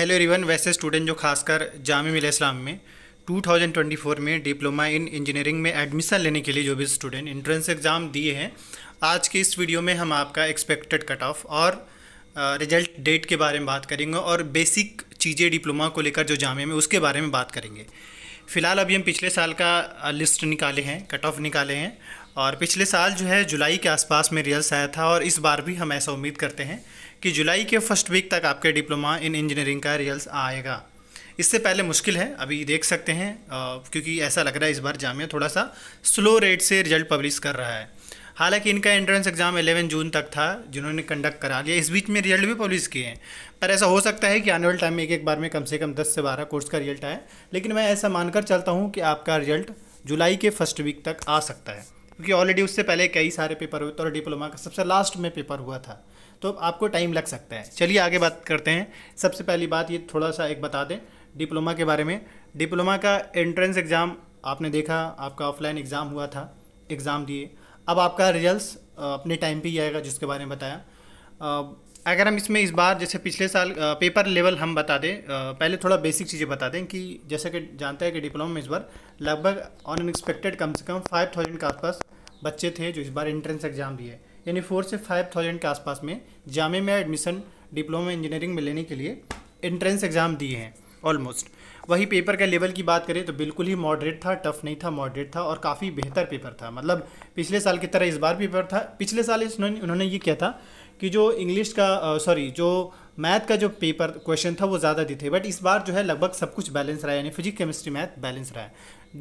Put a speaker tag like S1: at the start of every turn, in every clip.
S1: hello everyone वैसे student जो खासकर जाम इस्लाम में 2024 में डिप्लोमा इन इंजीनियरिंग में एडमिशन लेने के लिए जो भी स्टूडेंट एंट्रेंस एग्ज़ाम दिए हैं आज के इस वीडियो में हम आपका एक्सपेक्टेड कट ऑफ और रिजल्ट डेट के बारे में बात करेंगे और बेसिक चीज़ें डिप्लोमा को लेकर जो जामे में उसके बारे में बात करेंगे फ़िलहाल अभी हम पिछले साल का लिस्ट निकाले हैं कट ऑफ निकाले हैं और पिछले साल जो है जुलाई के आसपास में रिजल्ट आया था और इस बार भी हम ऐसा उम्मीद करते हैं कि जुलाई के फर्स्ट वीक तक आपके डिप्लोमा इन इंजीनियरिंग का रिजल्ट आएगा इससे पहले मुश्किल है अभी देख सकते हैं आ, क्योंकि ऐसा लग रहा है इस बार जामिया थोड़ा सा स्लो रेट से रिजल्ट पब्लिश कर रहा है हालांकि इनका एंट्रेंस एग्ज़ाम 11 जून तक था जिन्होंने कंडक्ट करा लिया इस बीच में रिजल्ट भी पब्लिश किए हैं पर ऐसा हो सकता है कि आने टाइम में एक एक बार में कम से कम 10 से 12 कोर्स का रिजल्ट आए लेकिन मैं ऐसा मानकर चलता हूँ कि आपका रिजल्ट जुलाई के फर्स्ट वीक तक आ सकता है क्योंकि ऑलरेडी उससे पहले कई सारे पेपर हुए तो और डिप्लोमा का सबसे लास्ट में पेपर हुआ था तो आपको टाइम लग सकता है चलिए आगे बात करते हैं सबसे पहली बात ये थोड़ा सा एक बता दें डिप्लोमा के बारे में डिप्लोमा का एंट्रेंस एग्ज़ाम आपने देखा आपका ऑफलाइन एग्ज़ाम हुआ था एग्ज़ाम दिए अब आपका रिजल्ट अपने टाइम पर ही आएगा जिसके बारे में बताया अगर हम इसमें इस बार जैसे पिछले साल पेपर लेवल हम बता दें पहले थोड़ा बेसिक चीज़ें बता दें कि जैसे कि जानते हैं कि डिप्लोमा में इस बार लगभग अनएक्सपेक्टेड कम से कम फाइव थाउजेंड के आसपास बच्चे थे जो इस बार एंट्रेंस एग्ज़ाम दिए यानी फोर से फाइव थाउजेंड के आसपास में जामे में एडमिशन डिप्लोमा इंजीनियरिंग में लेने के लिए एंट्रेंस एग्ज़ाम दिए हैं ऑलमोस्ट वही पेपर का लेवल की बात करें तो बिल्कुल ही मॉडरेट था टफ नहीं था मॉडरेट था और काफ़ी बेहतर पेपर था मतलब पिछले साल की तरह इस बार पेपर था पिछले साल उन्होंने ये किया था कि जो इंग्लिश का सॉरी जो मैथ का जो पेपर क्वेश्चन था वो ज़्यादा दी थे बट इस बार जो है लगभग सब कुछ बैलेंस रहा है यानी फिजिक्स केमिस्ट्री मैथ बैलेंस रहा है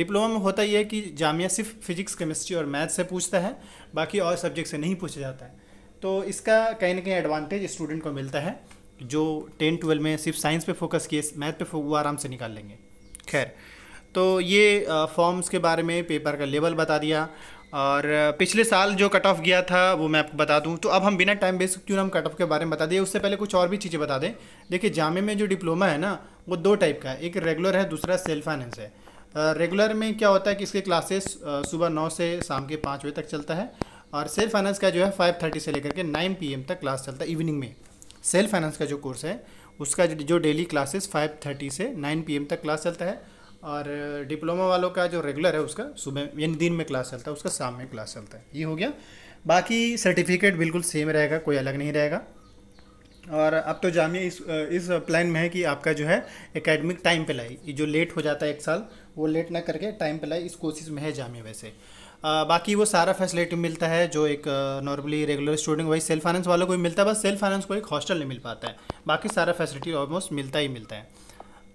S1: डिप्लोमा में होता यह है कि जामिया सिर्फ फिजिक्स केमिस्ट्री और मैथ से पूछता है बाकी और सब्जेक्ट से नहीं पूछा जाता है तो इसका कहीं ना कहीं एडवांटेज स्टूडेंट को मिलता है जो टेन ट्वेल्व में सिर्फ साइंस पे फोकस किए मैथ पे वो आराम से निकाल लेंगे खैर तो ये फॉर्म्स के बारे में पेपर का लेवल बता दिया और पिछले साल जो कट ऑफ गया था वो मैं आपको बता दूं तो अब हम बिना टाइम वेस्ट क्यों हम कट ऑफ के बारे में बता दें उससे पहले कुछ और भी चीज़ें बता दें देखिए जामे में जो डिप्लोमा है ना वो दो टाइप का है एक रेगुलर है दूसरा सेल्फ फाइनेंस है रेगुलर में क्या होता है कि इसके क्लासेस सुबह नौ से शाम के पाँच बजे तक चलता है और सेल्फ फाइनेंस का जो है फाइव थर्टी से लेकर के नाइन पी तक क्लास चलता है इवनिंग में सेल्फ फाइनेंस का जो कोर्स है उसका जो डेली क्लासेस फाइव थर्टी से नाइन पी तक क्लास चलता है और डिप्लोमा वालों का जो रेगुलर है उसका सुबह यानी दिन में क्लास चलता है उसका शाम में क्लास चलता है ये हो गया बाकी सर्टिफिकेट बिल्कुल सेम रहेगा कोई अलग नहीं रहेगा और अब तो जामिया इस इस प्लान में है कि आपका जो है एकेडमिक टाइम पे लाए जो लेट हो जाता है एक साल वो लेट ना करके टाइम पे लाए इस कोशिश में है जामिया वैसे आ, बाकी वो सारा फैसिलिटी मिलता है जो एक नॉर्मली रेगुलर स्टूडेंट वही सेल्फ फाइनेंस वालों को भी मिलता है बस सेल्फ फाइनेंस को एक हॉस्टल नहीं मिल पाता है बाकी सारा फैसिलिटी ऑलमोस्ट मिलता ही मिलता है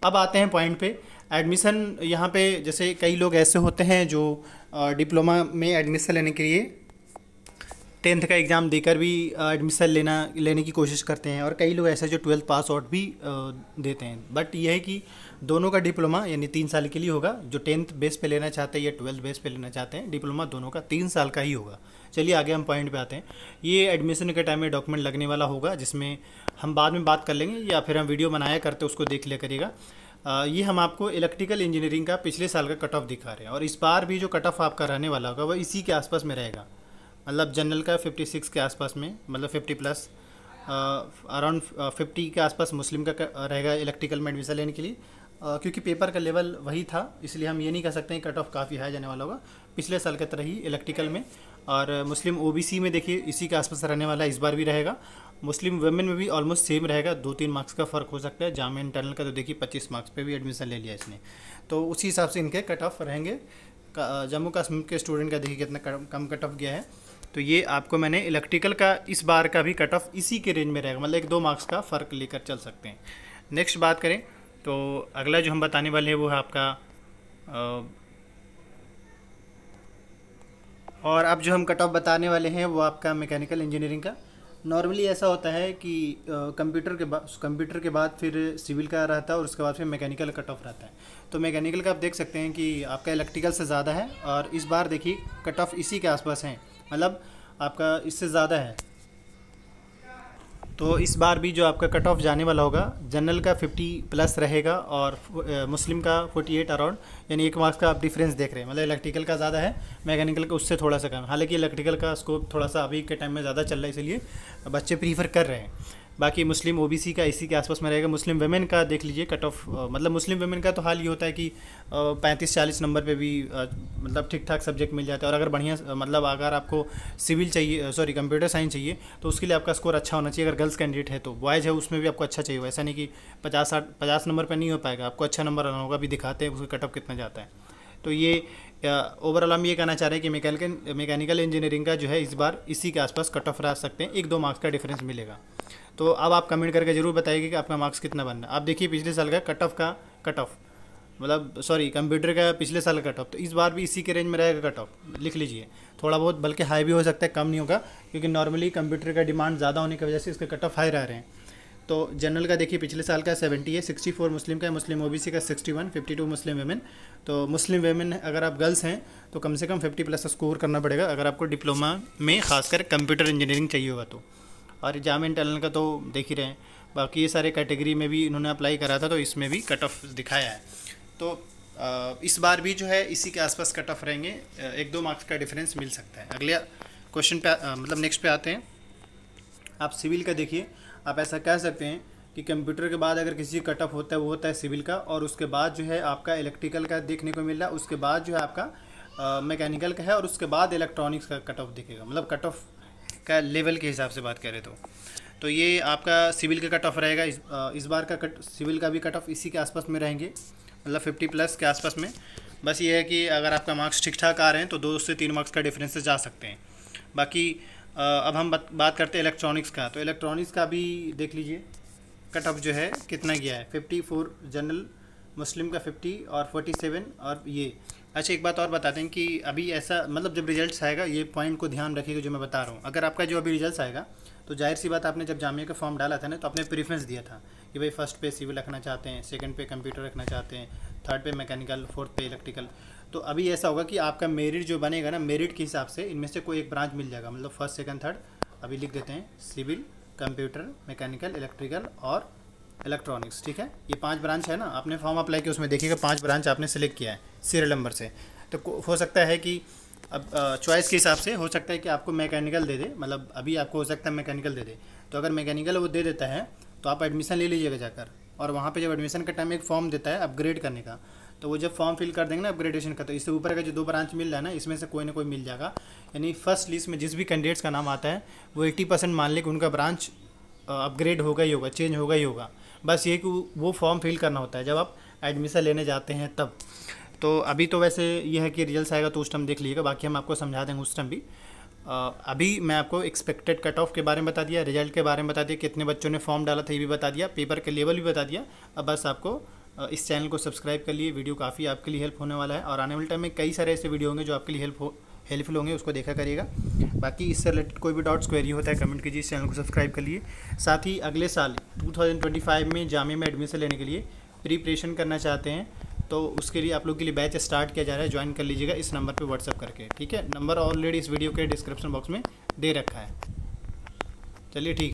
S1: अब आते हैं पॉइंट पे एडमिशन यहाँ पे जैसे कई लोग ऐसे होते हैं जो डिप्लोमा में एडमिशन लेने के लिए टेंथ का एग्ज़ाम देकर भी एडमिशन लेना लेने की कोशिश करते हैं और कई लोग ऐसे जो ट्वेल्थ पास आउट भी देते हैं बट यह है कि दोनों का डिप्लोमा यानी तीन साल के लिए होगा जो टेंथ बेस पे लेना चाहते हैं या ट्वेल्थ बेस पे लेना चाहते हैं डिप्लोमा दोनों का तीन साल का ही होगा चलिए आगे हम पॉइंट पे आते हैं ये एडमिशन के टाइम में डॉक्यूमेंट लगने वाला होगा जिसमें हम बाद में बात कर लेंगे या फिर हम वीडियो बनाया करते उसको देख लिया करिएगा ये हम आपको इलेक्ट्रिकल इंजीनियरिंग का पिछले साल का कट ऑफ दिखा रहे हैं और इस बार भी जो कट ऑफ आपका रहने वाला होगा वह इसी के आसपास में रहेगा मतलब जनरल का 56 के आसपास में मतलब 50 प्लस अराउंड फिफ्टी के आसपास मुस्लिम का रहेगा इलेक्ट्रिकल में एडमिशन लेने के लिए Uh, क्योंकि पेपर का लेवल वही था इसलिए हम ये नहीं कह सकते हैं कट ऑफ काफ़ी हाई जाने वाला होगा पिछले साल की तरह ही इलेक्ट्रिकल में और मुस्लिम ओबीसी में देखिए इसी के आसपास रहने वाला इस बार भी रहेगा मुस्लिम वेमेन में भी ऑलमोस्ट सेम रहेगा दो तीन मार्क्स का फ़र्क हो सकता है जामिया इंटरनल का तो देखिए पच्चीस मार्क्स पर भी एडमिशन ले लिया इसने तो उसी हिसाब से इनके कट ऑफ रहेंगे जम्मू कश्मीर के स्टूडेंट का देखिए कितना कम कट ऑफ गया है तो ये आपको मैंने इलेक्ट्रिकल का इस बार का भी कट ऑफ इसी के रेंज में रहेगा मतलब एक दो मार्क्स का फ़र्क लेकर चल सकते हैं नेक्स्ट बात करें तो अगला जो हम बताने वाले हैं वो है आपका और अब जो हम कट ऑफ बताने वाले हैं वो आपका मैकेनिकल इंजीनियरिंग का नॉर्मली ऐसा होता है कि कंप्यूटर के बाद कंप्यूटर के बाद फिर सिविल का रहता है और उसके बाद फिर मैकेनिकल कट ऑफ रहता है तो मैकेनिकल का आप देख सकते हैं कि आपका इलेक्ट्रिकल से ज़्यादा है और इस बार देखिए कट ऑफ इसी के आसपास हैं मतलब आपका इससे ज़्यादा है तो इस बार भी जो आपका कट ऑफ जाने वाला होगा जनरल का 50 प्लस रहेगा और मुस्लिम का 48 अराउंड यानी एक मार्क्स का आप डिफरेंस देख रहे हैं मतलब इलेक्ट्रिकल का ज़्यादा है मैकेनिकल का उससे थोड़ा सा कम हालांकि इलेक्ट्रिकल का स्कोप थोड़ा सा अभी के टाइम में ज़्यादा चल रहा है इसलिए बच्चे प्रीफर कर रहे हैं बाकी मुस्लिम ओबीसी का इसी के आसपास में रहेगा मुस्लिम वेमेन का देख लीजिए कट ऑफ मतलब मुस्लिम वेमेन का तो हाल ये होता है कि पैंतीस चालीस नंबर पे भी मतलब ठीक ठाक सब्जेक्ट मिल जाता है और अगर बढ़िया मतलब अगर आपको सिविल चाहिए सॉरी कंप्यूटर साइंस चाहिए तो उसके लिए आपका स्कोर अच्छा होना चाहिए अगर गर्ल्स कैंडिडेट है तो बॉयज़ है उसमें भी आपको अच्छा चाहिए ऐसा नहीं कि पचास साठ पचास नंबर पर नहीं हो पाएगा आपको अच्छा नंबर आना होगा अभी दिखाते हैं उसका कट ऑफ कितना जाता है तो ये ओवरऑल हम ये कहना चाह रहे हैं कि मैकेनिकल मैकेनिकल इंजीनियरिंग का जो है इस बार इसी के आसपास कट ऑफ रह सकते हैं एक दो मार्क्स का डिफरेंस मिलेगा तो अब आप कमेंट करके ज़रूर बताइए कि आपका मार्क्स कितना बनना है आप देखिए पिछले साल का कट ऑफ का कट ऑफ मतलब सॉरी कंप्यूटर का पिछले साल का कट ऑफ तो इस बार भी इसी के रेंज में रहेगा कट ऑफ लिख लीजिए थोड़ा बहुत बल्कि हाई भी हो सकता है कम नहीं होगा क्योंकि नॉर्मली कंप्यूटर का डिमांड ज़्यादा होने की वजह से इसके कट ऑफ हाई रह रहे हैं तो जनरल का देखिए पिछले साल का सेवेंटी है सिक्सटी फोर मुस्लिम का है मुस्लिम सी का sixty one fifty two Muslim women तो मुस्लिम वेमेन अगर आप गर्ल्स हैं तो कम से कम फिफ्टी प्लस का स्कोर करना पड़ेगा अगर आपको डिप्लोमा में खासकर कंप्यूटर इंजीनियरिंग चाहिए होगा तो और एग्जाम इंटरनल का तो देख ही रहे हैं बाकी ये सारे कैटेगरी में भी इन्होंने अप्लाई करा था तो इसमें भी कट ऑफ दिखाया है तो इस बार भी जो है इसी के आसपास कट ऑफ रहेंगे एक दो मार्क्स का डिफरेंस मिल सकता है अगले क्वेश्चन पे मतलब नेक्स्ट पे आते हैं आप सिविल का देखिए आप ऐसा कह सकते हैं कि कंप्यूटर के बाद अगर किसी कट ऑफ होता है वो होता है सिविल का और उसके बाद जो है आपका इलेक्ट्रिकल का देखने को मिल रहा है उसके बाद जो है आपका मैकेनिकल का है और उसके बाद इलेक्ट्रॉनिक्स का कट ऑफ दिखेगा मतलब कट ऑफ का लेवल के हिसाब से बात करें तो तो ये आपका सिविल का कट ऑफ रहेगा इस इस बार का कट सिविल का भी कट ऑफ इसी के आसपास में रहेंगे मतलब फिफ्टी प्लस के आसपास में बस ये है कि अगर आपका मार्क्स ठीक ठाक आ रहे हैं तो दो से तीन मार्क्स का डिफरेंस जा सकते हैं बाकी अब हम बात करते हैं इलेक्ट्रॉनिक्स का तो इलेक्ट्रॉनिक्स का भी देख लीजिए कट ऑफ जो है कितना गया है फिफ्टी फोर जनरल मुस्लिम का फिफ्टी और फोर्टी सेवन और ये अच्छा एक बात और बता दें कि अभी ऐसा मतलब जब रिजल्ट्स आएगा ये पॉइंट को ध्यान रखिएगा जो मैं बता रहा हूँ अगर आपका जो अभी रिजल्ट्स आएगा तो जाहिर सी बात आपने जब जामिया का फॉर्म डाला था ना तो आपने प्रेफरेंस दिया था कि भाई फर्स्ट पे सिविल रखना चाहते हैं सेकंड पे कंप्यूटर रखना चाहते हैं थर्ड पे मैकेनिकल फोर्थ पे इलेक्ट्रिकल तो अभी ऐसा होगा कि आपका मेरिट जो बनेगा ना मेरिट के हिसाब से इनमें से कोई एक ब्रांच मिल जाएगा मतलब फर्स्ट सेकंड थर्ड अभी लिख देते हैं सिविल कंप्यूटर मैकेनिकल इलेक्ट्रिकल और इलेक्ट्रॉनिक्स ठीक है ये पांच ब्रांच है ना आपने फॉर्म अप्लाई किया उसमें देखिएगा पांच ब्रांच आपने सेलेक्ट किया है सीरियल नंबर से तो हो सकता है कि अब चॉइस के हिसाब से हो सकता है कि आपको मैकेनिकल दे दे मतलब अभी आपको हो सकता है मैकेनिकल दे दे तो अगर मैकेनिकल वो दे देता है तो आप एडमिशन ले लीजिएगा जाकर और वहाँ पर जब एडमिशन का टाइम एक फॉर्म देता है अपग्रेड करने का तो वो जब फॉर्म फिल कर देंगे ना अपग्रेडेशन का तो इससे ऊपर का जो दो ब्रांच मिल रहा है ना इसमें से कोई ना कोई मिल जाएगा यानी फर्स्ट लिस्ट में जिस भी कैंडिडेट्स का नाम आता है वो एट्टी परसेंट मान लें कि उनका ब्रांच अपग्रेड होगा ही होगा चेंज होगा ही होगा बस ये कि वो फॉर्म फिल करना होता है जब आप एडमिशन लेने जाते हैं तब तो अभी तो वैसे ये है कि रिजल्ट आएगा तो उस टाइम देख लीजिएगा बाकी हम आपको समझा देंगे उस टाइम भी आ, अभी मैं आपको एक्सपेक्टेड कट ऑफ के बारे में बता दिया रिजल्ट के बारे में बता दिया कितने बच्चों ने फॉर्म डाला था ये भी बता दिया पेपर के लेवल भी बता दिया अब बस आपको इस चैनल को सब्सक्राइब कर लिए वीडियो काफ़ी आपके लिए हेल्प होने वाला है और आने वाले टाइम में कई सारे ऐसे वीडियो होंगे जो आपके लिए हेल्प हो हेल्पफुल होंगे उसको देखा करिएगा बाकी इससे रिलेटेड कोई भी डाउट्स क्वेरी होता है कमेंट कीजिए इस चैनल को सब्सक्राइब करिए साथ ही अगले साल 2025 में जामे में एडमिशन लेने के लिए प्रिपरेशन करना चाहते हैं तो उसके लिए आप लोग के लिए बैच स्टार्ट किया जा रहा है ज्वाइन कर लीजिएगा इस नंबर पर व्हाट्सअप करके ठीक है नंबर ऑलरेडी इस वीडियो के डिस्क्रिप्शन बॉक्स में दे रखा है चलिए ठीक